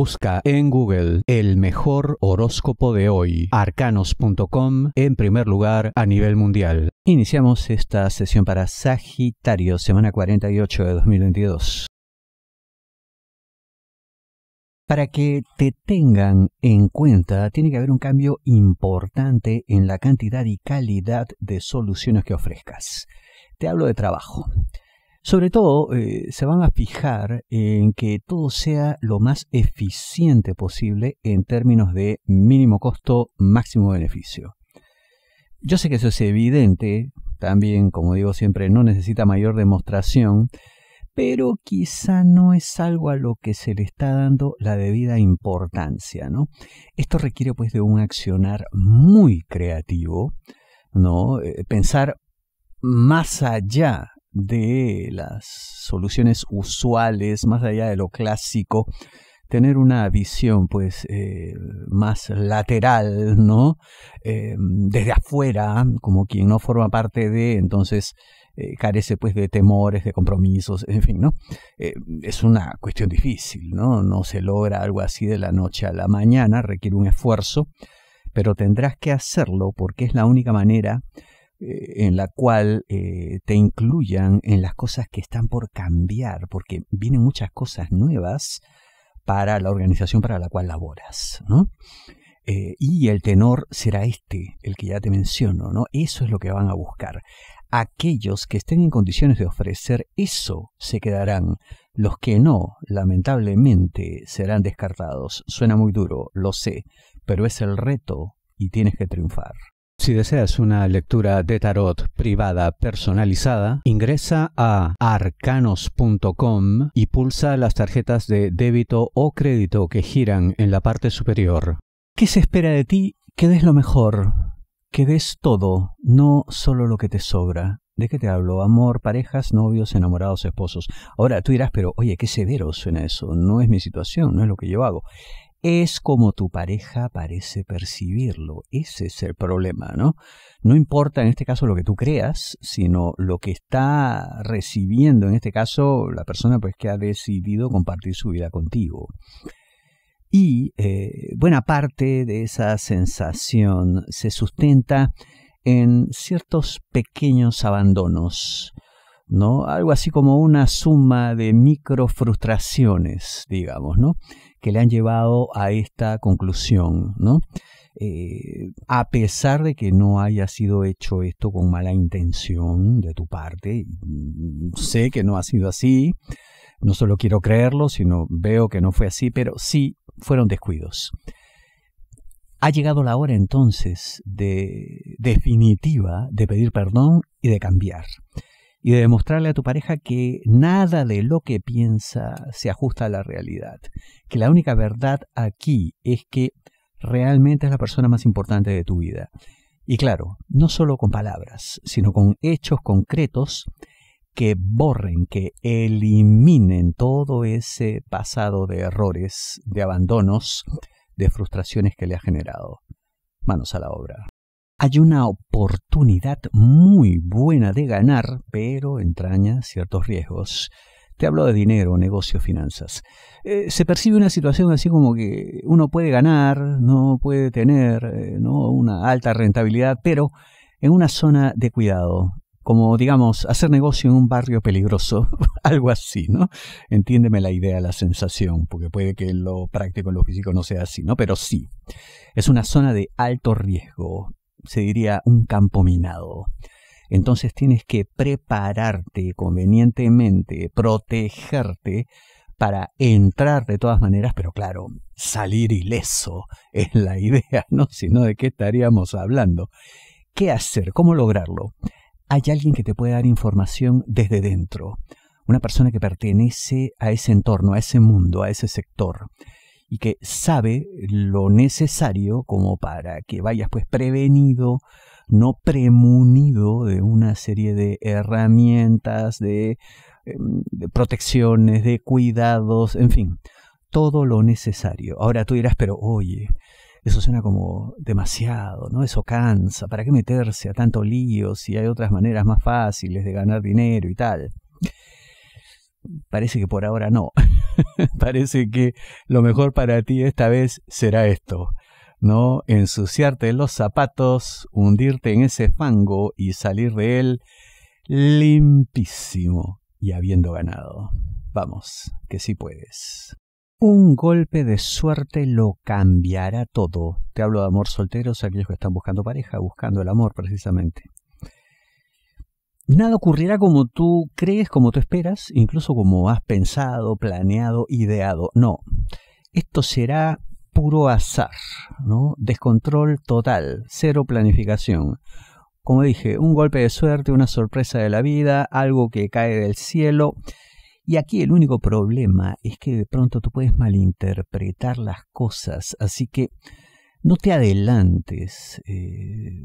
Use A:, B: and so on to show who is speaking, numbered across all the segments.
A: Busca en Google el mejor horóscopo de hoy, arcanos.com en primer lugar a nivel mundial. Iniciamos esta sesión para Sagitario, semana 48 de 2022. Para que te tengan en cuenta, tiene que haber un cambio importante en la cantidad y calidad de soluciones que ofrezcas. Te hablo de trabajo. Sobre todo, eh, se van a fijar en que todo sea lo más eficiente posible en términos de mínimo costo, máximo beneficio. Yo sé que eso es evidente, también, como digo siempre, no necesita mayor demostración, pero quizá no es algo a lo que se le está dando la debida importancia, ¿no? Esto requiere pues de un accionar muy creativo, ¿no? Eh, pensar más allá de las soluciones usuales, más allá de lo clásico, tener una visión pues eh, más lateral, ¿no? Eh, desde afuera, como quien no forma parte de, entonces eh, carece pues de temores, de compromisos, en fin, ¿no? es una cuestión difícil, ¿no? No se logra algo así de la noche a la mañana, requiere un esfuerzo, pero tendrás que hacerlo porque es la única manera eh, en la cual eh, te incluyan en las cosas que están por cambiar, porque vienen muchas cosas nuevas para la organización para la cual laboras, eh, y el tenor será este, el que ya te menciono, ¿no? Eso es lo que van a buscar. Aquellos que estén en condiciones de ofrecer eso se quedarán. Los que no, lamentablemente, serán descartados. Suena muy duro, lo sé, pero es el reto y tienes que triunfar. Si deseas una lectura de tarot privada personalizada, ingresa a arcanos.com y pulsa las tarjetas de débito o crédito que giran en la parte superior. ¿Qué se espera de ti? Que des lo mejor, que des todo, no solo lo que te sobra. ¿De qué te hablo? Amor, parejas, novios, enamorados, esposos. Ahora tú dirás, pero oye, qué severo suena eso. No es mi situación, no es lo que yo hago es como tu pareja parece percibirlo. Ese es el problema, ¿no? No importa en este caso lo que tú creas, sino lo que está recibiendo, en este caso, la persona pues, que ha decidido compartir su vida contigo. Y eh, buena parte de esa sensación se sustenta en ciertos pequeños abandonos ¿no? Algo así como una suma de microfrustraciones, digamos, Que le han llevado a esta conclusión, ¿no? Eh, a pesar de que no haya sido hecho esto con mala intención de tu parte, sé que no ha sido así, no solo quiero creerlo, sino veo que no fue así, pero sí fueron descuidos. Ha llegado la hora entonces de definitiva de pedir perdón y de cambiar y de demostrarle a tu pareja que nada de lo que piensa se ajusta a la realidad, que la única verdad aquí es que realmente es la persona más importante de tu vida. Y claro, no solo con palabras, sino con hechos concretos que borren, que eliminen todo ese pasado de errores, de abandonos, de frustraciones que le ha generado. Manos a la obra hay una oportunidad muy buena de ganar, pero entraña ciertos riesgos. Te hablo de dinero, negocios, finanzas. Eh, se percibe una situación así como que uno puede ganar, no puede tener eh, ¿no? una alta rentabilidad, pero en una zona de cuidado, como digamos, hacer negocio en un barrio peligroso, algo así, ¿no? Entiéndeme la idea, la sensación, porque puede que lo práctico en lo físico no sea así, ¿no? Pero sí, es una zona de alto riesgo, se diría, un campo minado. Entonces tienes que prepararte convenientemente, protegerte para entrar de todas maneras, pero claro, salir ileso es la idea, ¿no? Sino de qué estaríamos hablando. ¿Qué hacer? ¿Cómo lograrlo? Hay alguien que te puede dar información desde dentro, una persona que pertenece a ese entorno, a ese mundo, a ese sector y que sabe lo necesario como para que vayas pues prevenido, no premunido de una serie de herramientas, em, de, protecciones, de cuidados, en fin, todo lo necesario. Ahora tú dirás, pero oye, eso suena como demasiado, ¿no? Eso cansa, ¿para qué meterse a tanto lío si hay otras maneras más fáciles de ganar dinero y tal? Parece que por ahora no. parece que lo mejor para ti esta vez será esto. ¿no? Ensuciarte los zapatos, hundirte en ese fango y salir de él limpísimo y habiendo ganado. Vamos, que sí puedes. Un golpe de suerte lo cambiará todo. Te hablo de amor solteros, aquellos que están buscando pareja, buscando el amor precisamente. Nada ocurrirá como tú crees, como tú esperas, incluso como has pensado, planeado, ideado. No, esto será puro azar, ¿no? Descontrol total, cero planificación. Como dije, un golpe de suerte, una sorpresa de la vida, algo que cae del cielo. Y aquí el único problema es que de pronto tú puedes malinterpretar las cosas, así que no te adelantes. Eh,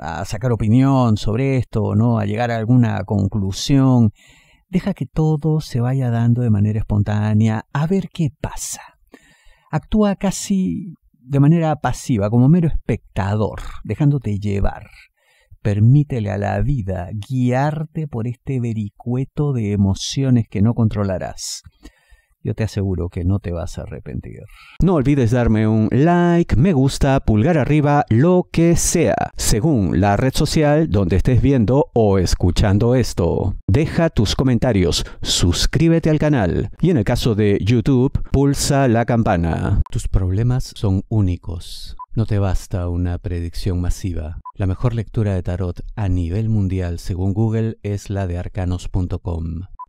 A: a sacar opinión sobre esto, ¿no? a llegar a alguna conclusión. Deja que todo se vaya dando de manera espontánea, a ver qué pasa. Actúa casi de manera pasiva, como mero espectador, dejándote llevar. Permítele a la vida guiarte por este vericueto de emociones que no controlarás yo te aseguro que no te vas a arrepentir. No olvides darme un like, me gusta, pulgar arriba, lo que sea, según la red social donde estés viendo o escuchando esto. Deja tus comentarios, suscríbete al canal y en el caso de YouTube, pulsa la campana. Tus problemas son únicos. No te basta una predicción masiva. La mejor lectura de tarot a nivel mundial según Google es la de arcanos.com.